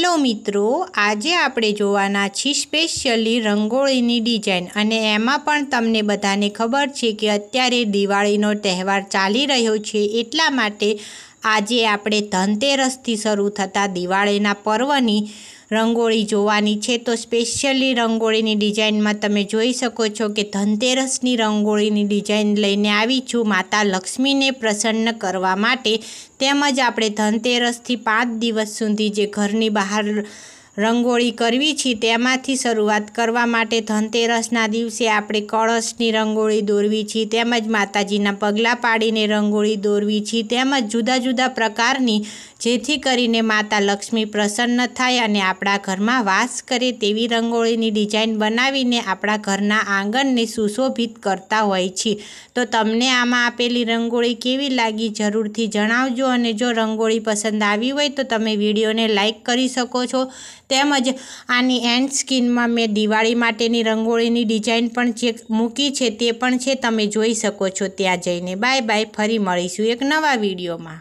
hello મિત્રો આજે આપણે જોવાના છીએ સ્પેશિયલી રંગોળીની ડિઝાઇન અને એમાં પણ તમને બધાને ખબર છે કે અત્યારે દિવાળીનો તહેવાર ચાલી રહ્યો છે એટલા માટે આજે આપણે ધનતેરસથી શરૂ થતા દિવાળીના પર્વની રંગોળી જોવાની છે તો સ્પેશિયલી રંગોળીની ડિઝાઇનમાં તમે જોઈ શકો છો કે ધનતેરસની રંગોળીની ડિઝાઇન લઈને આવી છું માતા લક્ષ્મીને પ્રસન્ન કરવા માટે તેમજ આપણે ધનતેરસથી પાંચ દિવસ સુધી જે ઘરની બહાર રંગોળી કરવી છે તેમાંથી શરૂઆત કરવા માટે ધનતેરસના દિવસે આપણે કળશની રંગોળી દોરવી છે તેમજ માતાજીના પગલાં પાડીને રંગોળી દોરવી છે તેમજ જુદા જુદા પ્રકારની જેથી કરીને માતા લક્ષ્મી પ્રસન્ન થાય અને આપણા ઘરમાં વાસ કરે તેવી રંગોળીની ડિઝાઇન બનાવીને આપણા ઘરના આંગણને સુશોભિત કરતા હોય છે તો તમને આમાં આપેલી રંગોળી કેવી લાગી જરૂરથી જણાવજો અને જો રંગોળી પસંદ આવી હોય તો તમે વિડીયોને લાઇક કરી શકો છો તેમજ આની એન્ડ સ્કીનમાં મેં દિવાળી માટેની રંગોળીની ડિઝાઇન પણ જે મૂકી છે તે પણ છે તમે જોઈ શકો છો ત્યાં જઈને બાય બાય ફરી મળીશું એક નવા વિડીયોમાં